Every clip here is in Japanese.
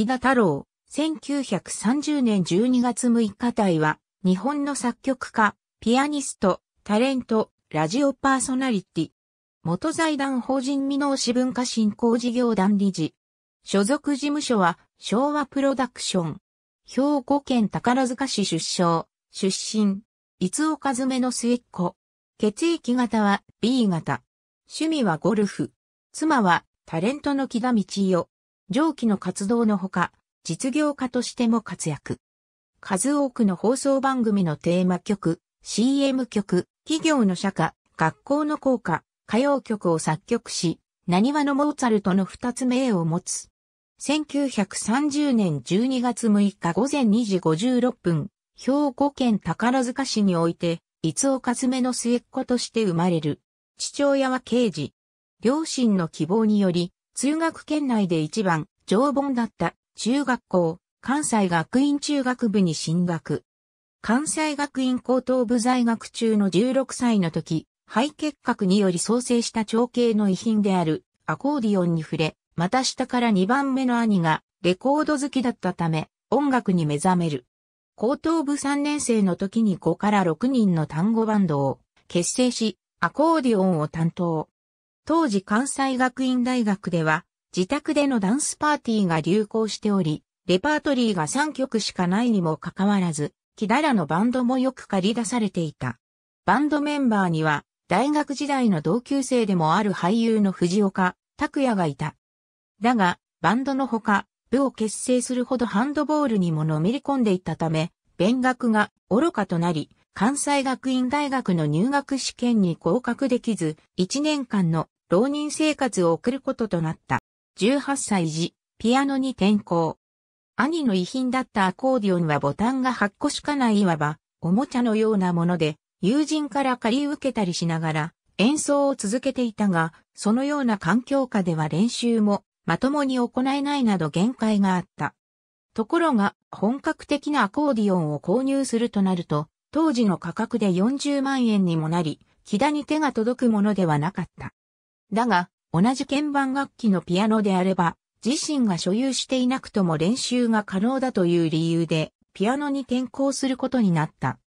木田太郎、1930年12月6日体は、日本の作曲家、ピアニスト、タレント、ラジオパーソナリティ。元財団法人未納市文化振興事業団理事。所属事務所は、昭和プロダクション。兵庫県宝塚市出生、出身。いつおかずめの末っ子。血液型は B 型。趣味はゴルフ。妻はタレントの木田道代。上記の活動のほか、実業家としても活躍。数多くの放送番組のテーマ曲、CM 曲、企業の社歌、学校の校歌、歌謡曲を作曲し、何話のモーツァルトの二つ名を持つ。1930年12月6日午前2時56分、兵庫県宝塚市において、いつおかずめの末っ子として生まれる。父親は刑事。両親の希望により、通学圏内で一番常盆だった中学校、関西学院中学部に進学。関西学院高等部在学中の16歳の時、肺結核により創生した長兄の遺品であるアコーディオンに触れ、また下から2番目の兄がレコード好きだったため音楽に目覚める。高等部3年生の時に5から6人の単語バンドを結成し、アコーディオンを担当。当時関西学院大学では、自宅でのダンスパーティーが流行しており、レパートリーが3曲しかないにもかかわらず、木だらのバンドもよく借り出されていた。バンドメンバーには、大学時代の同級生でもある俳優の藤岡、拓也がいた。だが、バンドのほか、部を結成するほどハンドボールにものめり込んでいったため、勉学が愚かとなり、関西学院大学の入学試験に合格できず、1年間の浪人生活を送ることとなった。18歳時、ピアノに転校。兄の遺品だったアコーディオンはボタンが8個しかないいわば、おもちゃのようなもので、友人から借り受けたりしながら、演奏を続けていたが、そのような環境下では練習も、まともに行えないなど限界があった。ところが、本格的なアコーディオンを購入するとなると、当時の価格で40万円にもなり、木田に手が届くものではなかった。だが、同じ鍵盤楽器のピアノであれば、自身が所有していなくとも練習が可能だという理由で、ピアノに転校することになった。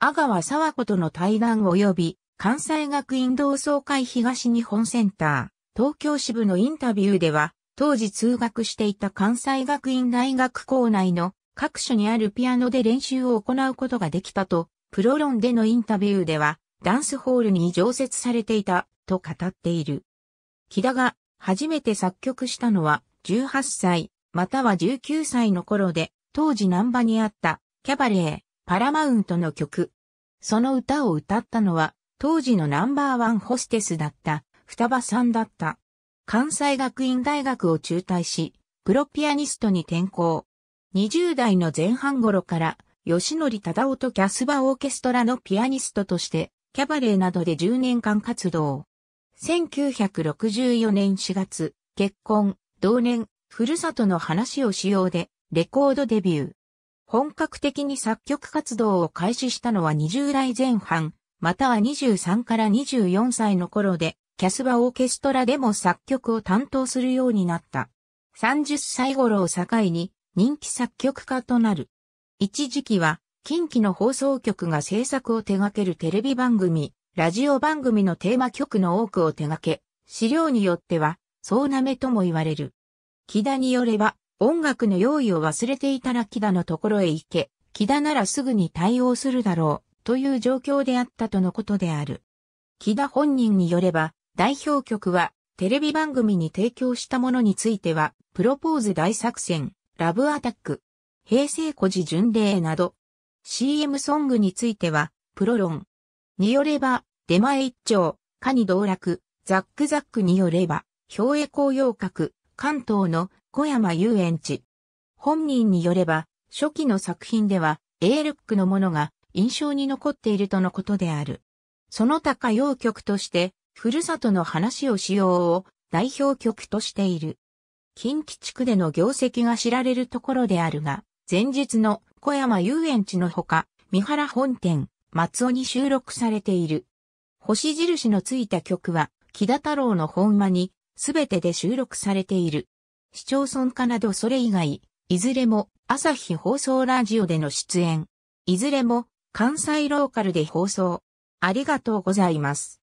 阿川沢子との対談及び、関西学院同窓会東日本センター、東京支部のインタビューでは、当時通学していた関西学院大学校内の各所にあるピアノで練習を行うことができたと、プロ論でのインタビューでは、ダンスホールに常設されていたと語っている。木田が初めて作曲したのは18歳または19歳の頃で当時ン波にあったキャバレーパラマウントの曲。その歌を歌ったのは当時のナンバーワンホステスだった双葉さんだった。関西学院大学を中退し、プロピアニストに転校。20代の前半頃から、吉則忠夫とキャスバオーケストラのピアニストとしてキャバレーなどで10年間活動。1964年4月、結婚、同年、ふるさとの話をしようで、レコードデビュー。本格的に作曲活動を開始したのは20代前半、または23から24歳の頃で、キャスバオーケストラでも作曲を担当するようになった。30歳頃を境に人気作曲家となる。一時期は近畿の放送局が制作を手掛けるテレビ番組、ラジオ番組のテーマ曲の多くを手掛け、資料によっては、そうなめとも言われる。木田によれば、音楽の用意を忘れていたら木田のところへ行け、木田ならすぐに対応するだろう、という状況であったとのことである。木田本人によれば、代表曲は、テレビ番組に提供したものについては、プロポーズ大作戦、ラブアタック、平成孤児巡礼など、CM ソングについては、プロロン。によれば、出前一丁、かに道楽、ザックザックによれば、表栄紅洋閣、関東の小山遊園地。本人によれば、初期の作品では、A ルックのものが印象に残っているとのことである。その他歌謡曲として、ふるさとの話をしようを代表曲としている。近畿地区での業績が知られるところであるが、前日の小山遊園地のほか、三原本店、松尾に収録されている。星印のついた曲は、木田太郎の本間に、すべてで収録されている。市町村かなどそれ以外、いずれも朝日放送ラジオでの出演。いずれも関西ローカルで放送。ありがとうございます。